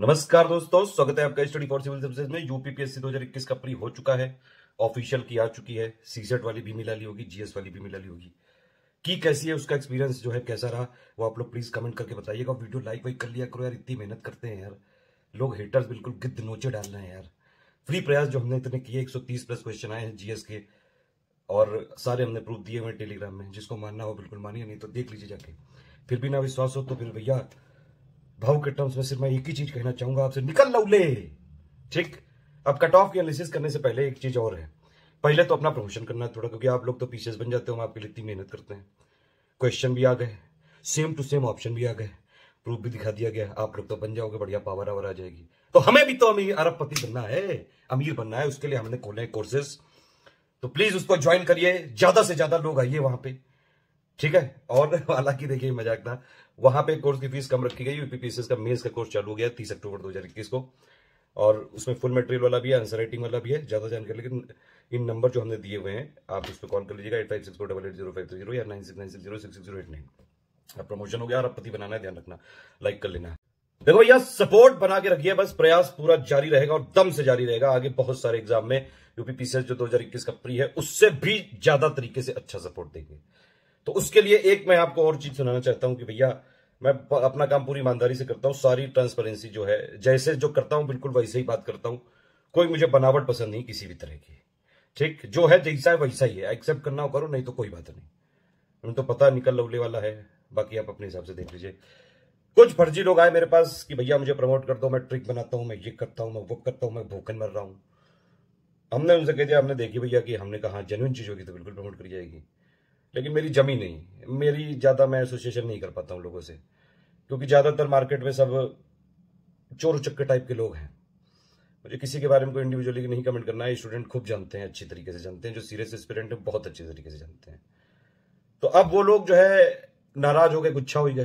नमस्कार दोस्तों स्वागत है आपका स्टडी फॉर सिविल सर्विसेज में यूपीपीएससी 2021 का प्री हो चुका है ऑफिशियल की आ चुकी है सीजेट वाली भी मिला ली होगी जीएस वाली भी मिला ली होगी की कैसी है उसका एक्सपीरियंस जो है कैसा रहा वो आप लोग प्लीज कमेंट करके बताइएगा वीडियो लाइक वाइक कर लिया करो यार इतनी मेहनत करते हैं यार लोग हेटर्स बिल्कुल गिद्ध नोचे डाल रहे हैं यार फ्री प्रयास जो हमने इतने किए 130 प्लस क्वेश्चन आए हैं जीएस के और सारे हमने प्रूफ दिए हुए टेलीग्राम में जिसको मानना हो बिल्कुल मानिए नहीं तो देख लीजिए जाके फिर भी ना विश्वास हो तो फिर भैया भाव के टर्म्स में सिर्फ मैं एक ही चीज कहना चाहूंगा आपसे निकल ले ठीक अब कट ऑफ की एनालिसिस करने से पहले एक चीज और है पहले तो अपना प्रमोशन करना थोड़ा क्योंकि आप लोग तो पीसेस बन जाते हो आपके लिए इतनी मेहनत करते हैं क्वेश्चन भी आ गए सेम टू सेम ऑप्शन भी आ गए प्रूफ भी दिखा दिया गया आप लोग तो बन जाओगे बढ़िया पावर आवर आ जाएगी तो हमें भी तो अमीर अरबपति बनना है अमीर बनना है उसके लिए हमने खोले हैं तो प्लीज उसको ज्वाइन करिए ज्यादा से ज्यादा लोग आइए वहां पे ठीक है और हालांकि देखिए मजाक था वहां पे कोर्स की फीस कम रखी गई यूपीपीसीएस का मेंस का कोर्स चालू हो गया तीस अक्टूबर दो हजार इक्कीस को और उसमें फुल मटेरियल वाला भी है आंसर राइटिंग वाला भी है ज्यादा जानकारी लेकिन इन नंबर जो हमने दिए हुए हैं आप उस पर कॉल कर लीजिएगा eight five six four double eight zero five three zero या nine six nine six zero six zero eight nine अब प्रमोशन हो गया और पति बनाना है ध्यान रखना लाइक कर लेना देखो भैया सपोर्ट बना के रखिए बस प्रयास पूरा जारी रहेगा और दम से जारी रहेगा आगे बहुत सारे एग्जाम में यूपीपीसीएस जो 2021 का प्री है उससे भी ज्यादा तरीके से अच्छा सपोर्ट देंगे तो उसके लिए एक मैं आपको और चीज सुनाना चाहता हूं कि भैया मैं अपना काम पूरी ईमानदारी से करता हूँ सारी ट्रांसपेरेंसी जो है जैसे जो करता हूँ बिल्कुल वैसे ही बात करता हूँ कोई मुझे बनावट पसंद नहीं किसी भी तरह की ठीक जो है जैसा है वैसा ही है एक्सेप्ट करना हो करो नहीं तो कोई बात नहीं तो पता निकल लवले वाला है बाकी आप अपने हिसाब से देख लीजिए कुछ फर्जी लोग आए मेरे पास कि भैया मुझे प्रमोट कर दो मैं ट्रिक बनाता हूँ मैं ये करता हूँ मैं वो करता हूँ मैं भूखन मर रहा हूँ हमने उनसे कह दिया हमने देखी भैया कि हमने कहा जेन्यून चीज़ होगी तो बिल्कुल प्रमोट करी जाएगी लेकिन मेरी जमी नहीं मेरी ज़्यादा मैं एसोसिएशन नहीं कर पाता हूँ लोगों से क्योंकि ज़्यादातर मार्केट में सब चोर उचक्के टाइप के लोग हैं मुझे किसी के बारे में कोई इंडिविजुअली नहीं कमेंट करना है स्टूडेंट खूब जानते हैं अच्छी तरीके से जानते हैं जो सीरियस स्टूडेंट है बहुत अच्छे तरीके से जानते हैं तो अब वो लोग जो है नाराज हो गए गुच्छा हो गए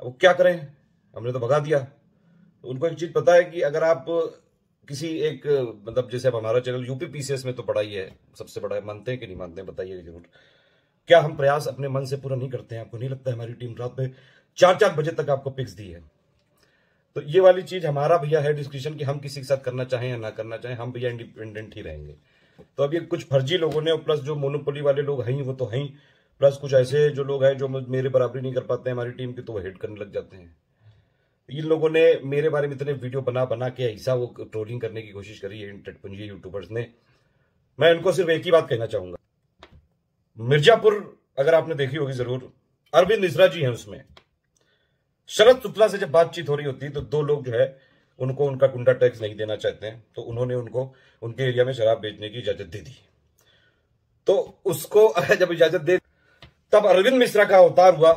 अब वो क्या करें हमने तो भगा दिया तो उनको एक चीज़ पता है कि अगर आप किसी एक मतलब जैसे अब हमारा चैनल यूपी पीसीएस में तो बड़ा ही है सबसे बड़ा है मानते हैं कि नहीं मानते हैं बताइए जरूर क्या हम प्रयास अपने मन से पूरा नहीं करते हैं आपको नहीं लगता है हमारी टीम रात में चार चार बजे तक आपको पिक्स दी है तो ये वाली चीज हमारा भैया है डिस्क्रिप्शन की हम किसी के साथ करना चाहें या ना करना चाहें हम भैया इंडिपेंडेंट ही रहेंगे तो अब ये कुछ फर्जी लोगों ने प्लस जो मोनोपोली वाले लोग हैं वो तो हैं प्लस कुछ ऐसे जो लोग हैं जो मेरे बराबरी नहीं कर पाते हैं हमारी टीम की तो वो हेट करने लग जाते हैं इन लोगों ने मेरे बारे में इतने वीडियो बना बना के ऐसा वो ट्रोलिंग करने की कोशिश करी है टटपुंजी यूट्यूबर्स ने मैं इनको सिर्फ एक ही बात कहना चाहूंगा मिर्जापुर अगर आपने देखी होगी जरूर अरविंद मिश्रा जी हैं उसमें शरद शुक्ला से जब बातचीत हो रही होती तो दो लोग जो है उनको उनका गुंडा टैक्स नहीं देना चाहते हैं तो उन्होंने उनको उनके एरिया में शराब बेचने की इजाजत दे दी तो उसको जब इजाजत दे तब अरविंद मिश्रा का अवतार हुआ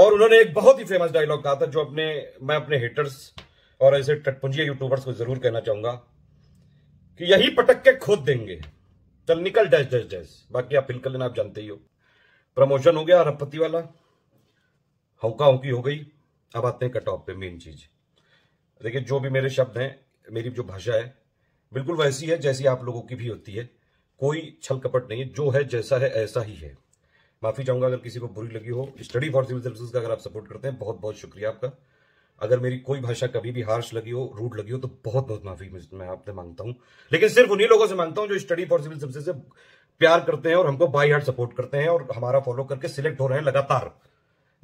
और उन्होंने एक बहुत ही फेमस डायलॉग कहा था जो अपने मैं अपने हेटर्स और ऐसे टटपुंजिया यूट्यूबर्स को जरूर कहना चाहूंगा कि यही पटक के खोद देंगे चल निकल डैश डैश डैश बाकी आप हिलकल आप जानते ही हो प्रमोशन हो गया अरबपति वाला हौका हौकी हो गई अब आते हैं कट ऑफ पे मेन चीज देखिए जो भी मेरे शब्द हैं मेरी जो भाषा है बिल्कुल वैसी है जैसी आप लोगों की भी होती है कोई छल कपट नहीं है जो है जैसा है ऐसा ही है माफी चाहूंगा अगर किसी को बुरी लगी हो स्टडी फॉर सिविल सर्विस का अगर आप सपोर्ट करते हैं बहुत बहुत शुक्रिया आपका अगर मेरी कोई भाषा कभी भी हार्श लगी हो रूड लगी हो तो बहुत बहुत माफी मैं आपसे मांगता हूँ लेकिन सिर्फ उन्हीं लोगों से मांगता हूँ जो स्टडी फॉर सिविल सर्विस से प्यार करते हैं और हमको बाई हार्ट सपोर्ट करते हैं और हमारा फॉलो करके सिलेक्ट हो रहे हैं लगातार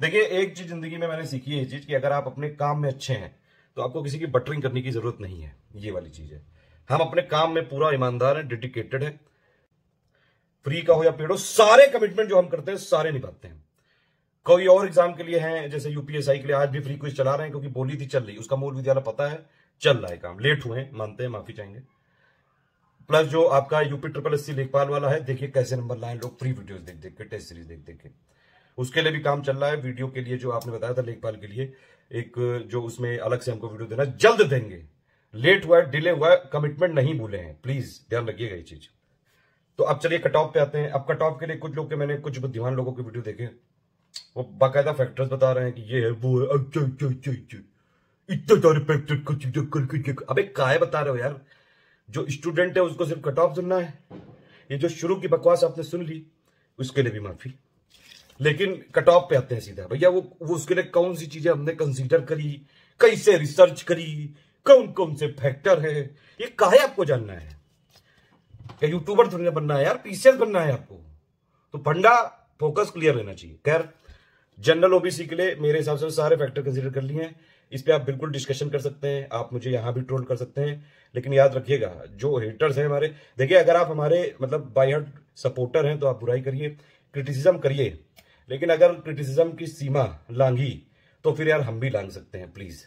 देखिए एक चीज जिंदगी में मैंने सीखी है चीज कि अगर आप अपने काम में अच्छे हैं तो आपको किसी की बटरिंग करने की जरूरत नहीं है ये वाली चीज है हम अपने काम में पूरा ईमानदार है डेडिकेटेड है फ्री का हो या पेड हो सारे कमिटमेंट जो हम करते हैं सारे निभाते हैं कोई और एग्जाम के लिए है जैसे यूपीएसआई के लिए आज भी फ्री क्विज चला रहे हैं क्योंकि बोली थी चल रही उसका मूल विद्यालय पता है चल रहा है काम लेट हुए मानते हैं माफी चाहेंगे प्लस जो आपका यूपी ट्रिपल एस सी लेखपाल वाला है देखिए कैसे नंबर लाए लोग फ्री वीडियोस देख देख के टेस्ट सीरीज देख देख के उसके लिए भी काम चल रहा है वीडियो के लिए जो आपने बताया था लेखपाल के लिए एक जो उसमें अलग से हमको वीडियो देना जल्द देंगे लेट हुआ डिले हुआ कमिटमेंट नहीं भूले हैं प्लीज ध्यान रखिएगा ये चीज तो अब चलिए कट ऑफ पे आते हैं अब कट ऑफ के लिए कुछ लोग के मैंने कुछ बुद्धिमान लोगों के वीडियो देखे वो बाकायदा फैक्टर्स बता रहे हैं कि ये है वो है अच्छा अच्छा अच्छा अच्छा, अच्छा। सारे फैक्टर बता रहे हो यार जो स्टूडेंट है उसको सिर्फ कट ऑफ सुनना है ये जो शुरू की बकवास आपने सुन ली उसके लिए भी माफी लेकिन कट ऑफ पे आते हैं सीधा भैया वो, वो उसके लिए कौन सी चीजें हमने कंसीडर करी कैसे रिसर्च करी कौन कौन से फैक्टर है ये काहे आपको जानना है क्या यूट्यूबर थोड़ी बनना है यार पीसीएस बनना है आपको तो फंडा फोकस क्लियर रहना चाहिए खैर जनरल ओबीसी के लिए मेरे हिसाब से तो सारे फैक्टर कंसिडर कर लिए हैं इस पर आप बिल्कुल डिस्कशन कर सकते हैं आप मुझे यहां भी ट्रोल कर सकते हैं लेकिन याद रखिएगा जो हेटर्स हैं हमारे देखिए अगर आप हमारे मतलब बाई हर्ट सपोर्टर हैं तो आप बुराई करिए क्रिटिसिज्म करिए लेकिन अगर क्रिटिसिज्म की सीमा लांगी तो फिर यार हम भी लांग सकते हैं प्लीज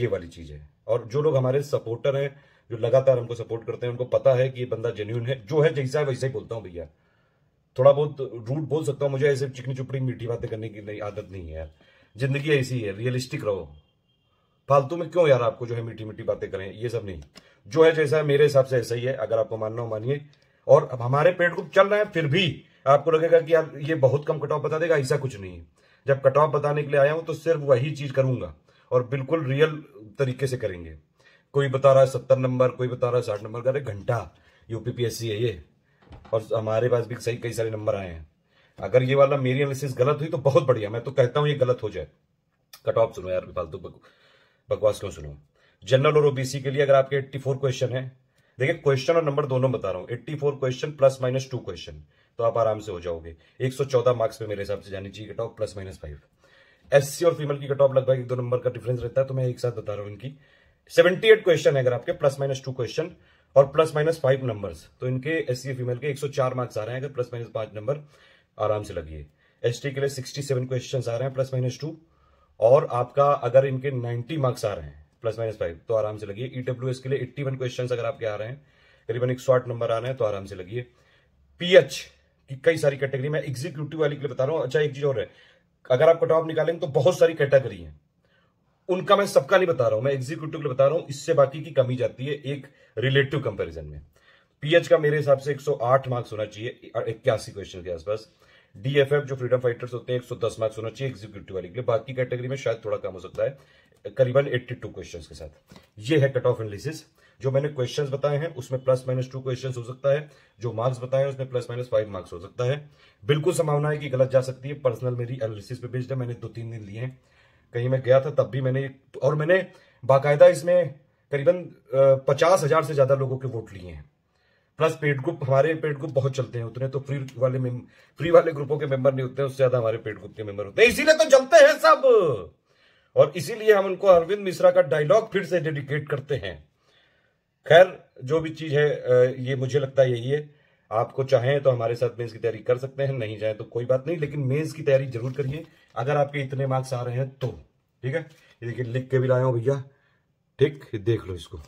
ये वाली चीज है और जो लोग हमारे सपोर्टर हैं जो लगातार हमको सपोर्ट करते हैं उनको पता है कि ये बंदा जेन्यून है जो है जैसा है वैसा ही बोलता हूँ भैया थोड़ा बहुत रूट बोल सकता हूँ मुझे ऐसे चिकनी चुपड़ी मीठी बातें करने की नहीं आदत नहीं है यार जिंदगी ऐसी है रियलिस्टिक रहो फालतू में क्यों यार आपको जो है मीठी मीठी बातें करें ये सब नहीं जो है जैसा है मेरे हिसाब से ऐसा ही है अगर आपको मानना हो मानिए और अब हमारे पेट को चल रहा है फिर भी आपको लगेगा कि यार ये बहुत कम कट ऑफ बता देगा ऐसा कुछ नहीं है जब कट ऑफ बताने के लिए आया हूं तो सिर्फ वही चीज करूंगा और बिल्कुल रियल तरीके से करेंगे कोई बता रहा है सत्तर नंबर कोई बता रहा है साठ नंबर अरे घंटा यूपीपीएससी है ये और हमारे पास भी सही कई सारे नंबर आए हैं अगर ये वाला मेरी एनालिसिस गलत हुई तो बहुत बढ़िया मैं तो कहता हूँ ये गलत हो जाए कट ऑफ सुनो यार फालतू बकवास क्यों सुनो जनरल और ओबीसी के लिए अगर आपके 84 क्वेश्चन है देखिए क्वेश्चन और नंबर दोनों बता रहा हूं 84 question plus minus two question तो आप आराम से हो जाओगे 114 मार्क्स पे मेरे हिसाब से जानी चाहिए cut off plus minus five सी और फीमेल की कट ऑफ लगभग एक दो नंबर का डिफरेंस रहता है तो मैं एक साथ बता रहा हूँ इनकी एट क्वेश्चन है अगर आपके प्लस माइनस टू क्वेश्चन और प्लस माइनस फाइव नंबर तो इनके एस सी फीमेल के चार मार्क्स आ रहे हैं अगर प्लस माइनस पांच नंबर आराम से लगिए एस के लिए सेवन क्वेश्चन आ रहे हैं प्लस माइनस टू और आपका अगर इनके 90 मार्क्स आ रहे हैं प्लस माइनस फाइव तो आराम से लगिए ईडब्ल्यू e के लिए एट्टी क्वेश्चन अगर आपके आ रहे हैं करीबन एक सौ नंबर आ रहे हैं तो आराम से लगिए पीएच कई सारी कैटेगरी मैं एग्जीक्यूटिव वाली के लिए बता रहा हूं अच्छा एक चीज और है अगर आप कट निकालेंगे तो बहुत सारी कैटेगरी है उनका मैं सबका नहीं बता रहा हूं मैं एग्जीक्यूटिव के लिए बता रहा हूं इससे बाकी की कमी जाती है एक रिलेटिव कंपेरिजन में पीएच का मेरे हिसाब से 108 मार्क्स होना चाहिए इक्यासी क्वेश्चन के आसपास डीएफएफ जो फ्रीडम फाइटर्स होते हैं 110 मार्क्स होना चाहिए एग्जीक्यूटिव वाले के लिए बाकी कैटेगरी में शायद थोड़ा कम हो सकता है करीबन 82 क्वेश्चंस के साथ ये है कट ऑफ एनालिसिस जो मैंने क्वेश्चंस बताए हैं उसमें प्लस माइनस टू क्वेश्चंस हो सकता है जो मार्क्स बताए हैं उसमें प्लस माइनस फाइव मार्क्स हो सकता है बिल्कुल संभावना है कि गलत जा सकती है पर्सनल मेरी एनालिसिस पे बेस्ड है मैंने दो तीन दिन लिए हैं कहीं मैं गया था तब भी मैंने और मैंने बाकायदा इसमें करीबन पचास हजार से ज्यादा लोगों के वोट लिए हैं प्लस पेड ग्रुप हमारे पेड ग्रुप बहुत चलते हैं उतने तो फ्री वाले फ्री वाले ग्रुपों के मेंबर नहीं होते हैं उससे ज्यादा हमारे पेड ग्रुप के मेंबर होते हैं इसीलिए तो चलते हैं सब और इसीलिए हम उनको अरविंद मिश्रा का डायलॉग फिर से डेडिकेट करते हैं खैर जो भी चीज़ है ये मुझे लगता है यही है आपको चाहें तो हमारे साथ मेंस की तैयारी कर सकते हैं नहीं चाहें तो कोई बात नहीं लेकिन मेंस की तैयारी जरूर करिए अगर आपके इतने मार्क्स आ रहे हैं तो ठीक है ये देखिए लिख के भी लाया हूँ भैया ठीक देख लो इसको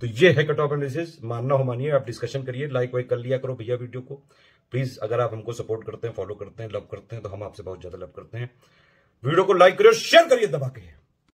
तो ये है कट ऑफ एनालिसिस मानना हो मानिए आप डिस्कशन करिए लाइक वाइक कर लिया करो भैया वीडियो को प्लीज़ अगर आप हमको सपोर्ट करते हैं फॉलो करते हैं लव करते हैं तो हम आपसे बहुत ज़्यादा लव करते हैं वीडियो को लाइक करिए शेयर करिए दबा के